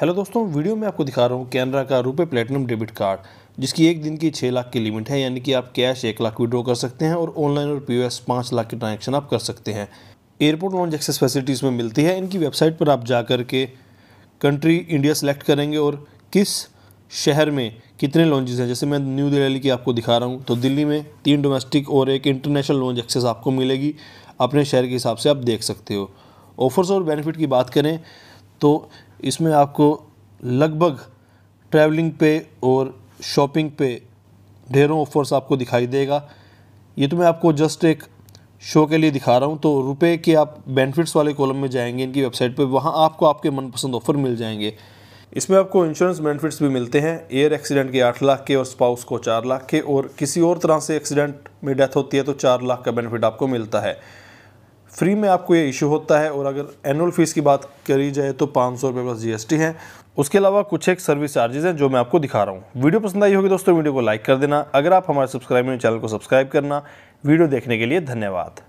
hello दोस्तों video में आपको दिखा रहा हूँ कैनरा का रुपए प्लेटिनम डेबिट कार्ड जिसकी एक दिन की छः लाख की लिमिट है यानी कि आप कैश एक लाख विड्रॉ कर सकते हैं और ऑनलाइन और एस पाँच लाख की ट्रांजेक्शन आप कर सकते हैं एयरपोर्ट लॉन्च एक्सेस फैसिलिटीज़ में मिलती है इनकी वेबसाइट पर आप जा कर के कंट्री इंडिया सेलेक्ट करेंगे और किस शहर में कितने लॉन्चेज हैं जैसे मैं न्यू दिल्ली की आपको दिखा रहा हूँ तो दिल्ली में तीन डोमेस्टिक और एक इंटरनेशनल लॉन्च एक्सेस आपको मिलेगी अपने शहर के हिसाब से आप देख सकते हो ऑफर्स और बेनिफिट की बात करें तो इसमें आपको लगभग ट्रैवलिंग पे और शॉपिंग पे ढेरों ऑफर्स आपको दिखाई देगा ये तो मैं आपको जस्ट एक शो के लिए दिखा रहा हूँ तो रुपए के आप बेनिफिट्स वाले कॉलम में जाएंगे इनकी वेबसाइट पे वहाँ आपको आपके मनपसंद ऑफर मिल जाएंगे इसमें आपको इंश्योरेंस बेनिफिट्स भी मिलते हैं एयर एक्सीडेंट के आठ लाख के और स्पाउस को चार लाख के और किसी और तरह से एक्सीडेंट में डेथ होती है तो चार लाख का बेनिफिट आपको मिलता है फ्री में आपको ये इशू होता है और अगर एनुअल फ़ीस की बात करी जाए तो पाँच सौ रुपये प्लस टी है उसके अलावा कुछ एक सर्विस चार्जेज हैं जो मैं आपको दिखा रहा हूँ वीडियो पसंद आई होगी दोस्तों वीडियो को लाइक कर देना अगर आप हमारे सब्सक्राइब चैनल को सब्सक्राइब करना वीडियो देखने के लिए धन्यवाद